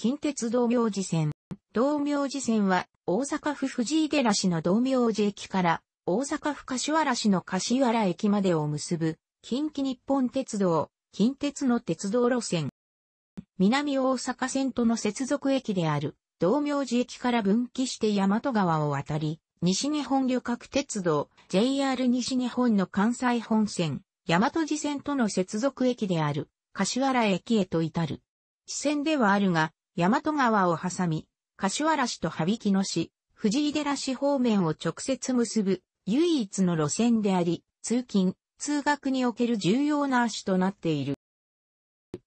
近鉄道明寺線。道明寺線は、大阪府藤井寺市の道明寺駅から、大阪府柏原市の柏原駅までを結ぶ、近畿日本鉄道、近鉄の鉄道路線。南大阪線との接続駅である、道明寺駅から分岐して大和川を渡り、西日本旅客鉄道、JR 西日本の関西本線、大和寺線との接続駅である、柏原駅へと至る。地線ではあるが、大和川を挟み、柏原市と羽曳野市、藤井寺市方面を直接結ぶ唯一の路線であり、通勤、通学における重要な足となっている。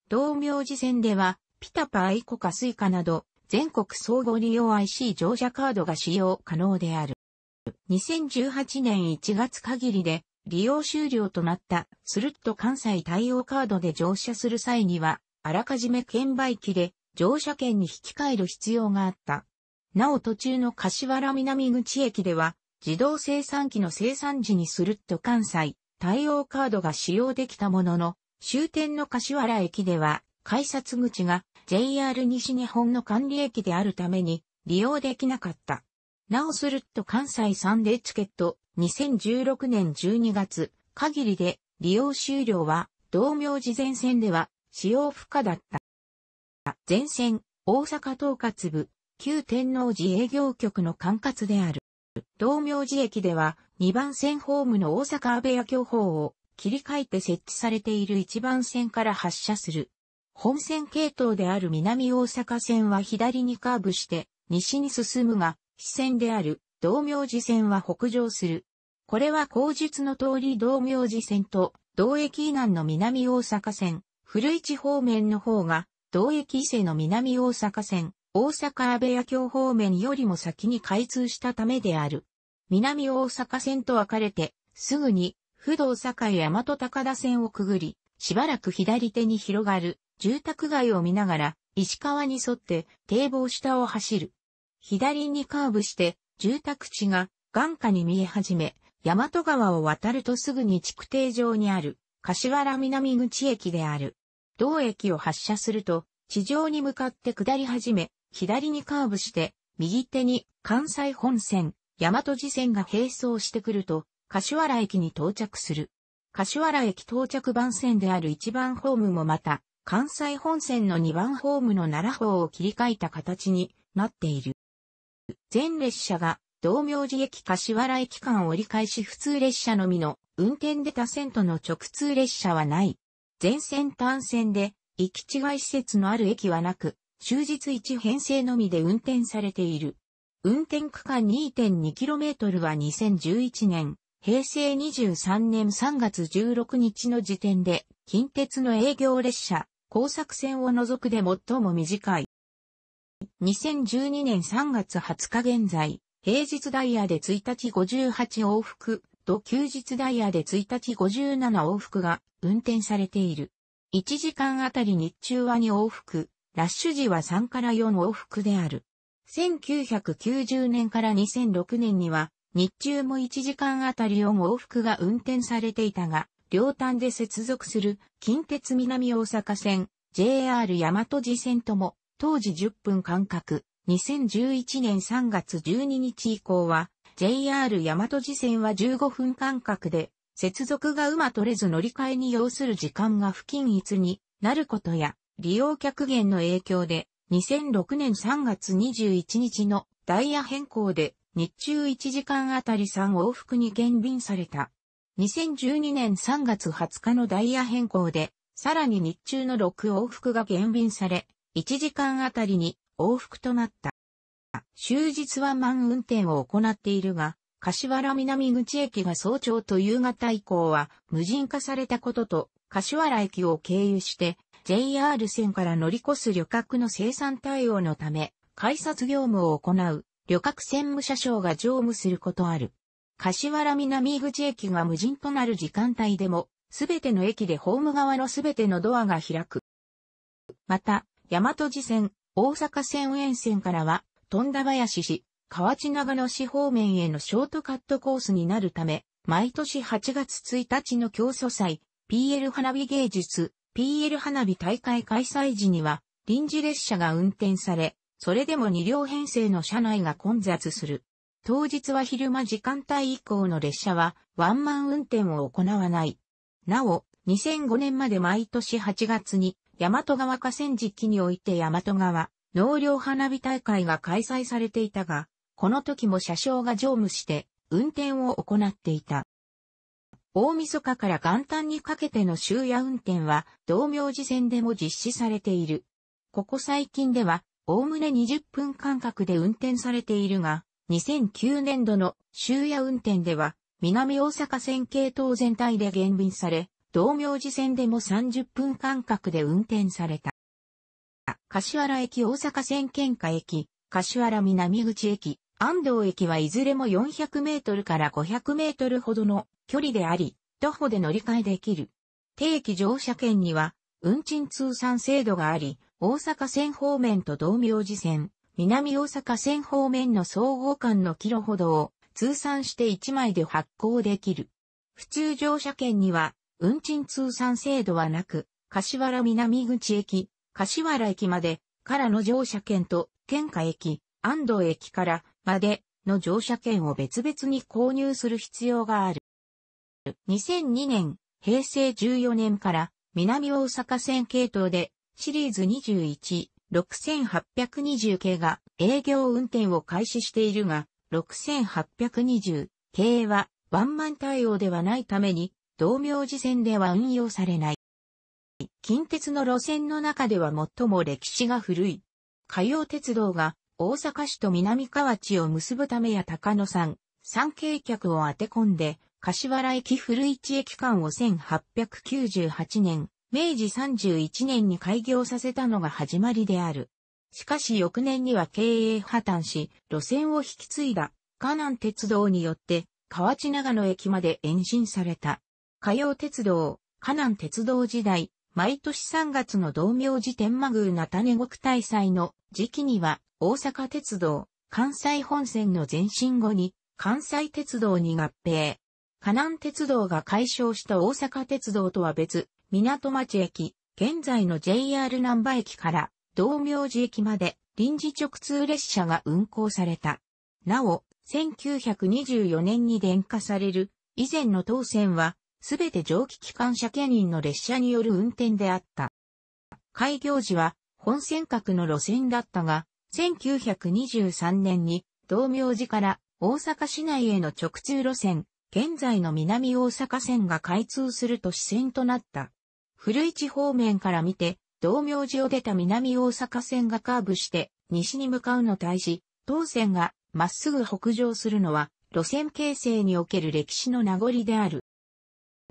道明寺線では、ピタパアイコカスイカなど、全国総合利用 IC 乗車カードが使用可能である。2018年1月限りで利用終了となったスルッと関西対応カードで乗車する際には、あらかじめ券売機で乗車券に引き換える必要があった。なお途中の柏原南口駅では、自動生産機の生産時にスルッと関西、対応カードが使用できたものの、終点の柏原駅では、改札口が JR 西日本の管理駅であるために利用できなかった。なおスルッと関西サンデーチケット2016年12月限りで利用終了は同名事前線では使用不可だった。前線、大阪統括部、旧天王寺営業局の管轄である。道明寺駅では2番線ホームの大阪安倍屋巨峰を切り替えて設置されている1番線から発車する。本線系統である南大阪線は左にカーブして西に進むが、支線である道明寺線は北上する。これは後述の通り道明寺線と同駅以南の南大阪線、古市方面の方が同駅伊勢の南大阪線、大阪安部屋京方面よりも先に開通したためである。南大阪線と分かれて、すぐに、不動坂栄大和高田線をくぐり、しばらく左手に広がる、住宅街を見ながら、石川に沿って堤防下を走る。左にカーブして、住宅地が眼下に見え始め、大和川を渡るとすぐに築堤上にある、柏原南口駅である。同駅を発車すると、地上に向かって下り始め、左にカーブして、右手に関西本線、大和路線が並走してくると、柏原駅に到着する。柏原駅到着番線である1番ホームもまた、関西本線の2番ホームの奈良方を切り替えた形になっている。全列車が、道明寺駅柏原駅間折り返し普通列車のみの運転で他線との直通列車はない。全線単線で、行き違い施設のある駅はなく、終日1編成のみで運転されている。運転区間 2.2km は2011年、平成23年3月16日の時点で、近鉄の営業列車、工作線を除くで最も短い。2012年3月20日現在、平日ダイヤで1日58往復と休日ダイヤで1日57往復が運転されている。1時間あたり日中は2往復、ラッシュ時は3から4往復である。1990年から2006年には、日中も1時間あたり4往復が運転されていたが、両端で接続する近鉄南大阪線、JR 大和寺線とも、当時10分間隔、2011年3月12日以降は、JR 大和寺線は15分間隔で接続がうま取れず乗り換えに要する時間が不均一になることや、利用客減の影響で、2006年3月21日のダイヤ変更で、日中1時間あたり3往復に減便された。2012年3月20日のダイヤ変更で、さらに日中の6往復が減便され、1時間あたりに往復となった。終日は満運転を行っているが、柏原南口駅が早朝と夕方以降は無人化されたことと、柏原駅を経由して JR 線から乗り越す旅客の生産対応のため、改札業務を行う旅客専務車掌が乗務することある。柏原南口駅が無人となる時間帯でも、すべての駅でホーム側のすべてのドアが開く。また、大和路線、大阪線沿線からは、富田林市、河内長野市方面へのショートカットコースになるため、毎年8月1日の競争祭、PL 花火芸術、PL 花火大会開催時には、臨時列車が運転され、それでも2両編成の車内が混雑する。当日は昼間時間帯以降の列車はワンマン運転を行わない。なお、2005年まで毎年8月に、大和川河川敷において大和川、農業花火大会が開催されていたが、この時も車掌が乗務して、運転を行っていた。大晦日から元旦にかけての終夜運転は、同明寺線でも実施されている。ここ最近では、おおむね20分間隔で運転されているが、2009年度の終夜運転では、南大阪線系統全体で減便され、同明寺線でも30分間隔で運転された。柏原駅大阪線県下駅、柏原南口駅、安藤駅はいずれも400メートルから500メートルほどの距離であり、徒歩で乗り換えできる。定期乗車券には、運賃通算制度があり、大阪線方面と同名寺線、南大阪線方面の総合間のキロほどを通算して1枚で発行できる。普通乗車券には、運賃通算制度はなく、柏原南口駅、柏原駅までからの乗車券と、県下駅、安藤駅からまでの乗車券を別々に購入する必要がある。2002年、平成14年から南大阪線系統でシリーズ21、6820系が営業運転を開始しているが、6820系はワンマン対応ではないために、同名時線では運用されない。近鉄の路線の中では最も歴史が古い。海洋鉄道が大阪市と南河内を結ぶためや高野山、山系客を当て込んで、柏原駅古市駅間を1898年、明治31年に開業させたのが始まりである。しかし翌年には経営破綻し、路線を引き継いだ、河南鉄道によって、河内長野駅まで延伸された。河曜鉄道、河南鉄道時代、毎年3月の道明寺天満宮な種国大祭の時期には、大阪鉄道、関西本線の前身後に、関西鉄道に合併。河南鉄道が解消した大阪鉄道とは別、港町駅、現在の JR 南波駅から道明寺駅まで臨時直通列車が運行された。なお、1924年に電化される以前の当線はすべて蒸気機関車牽引の列車による運転であった。開業時は本線角の路線だったが、1923年に道明寺から大阪市内への直通路線、現在の南大阪線が開通すると支線となった。古市方面から見て、道明寺を出た南大阪線がカーブして西に向かうの対し、当線がまっすぐ北上するのは路線形成における歴史の名残である。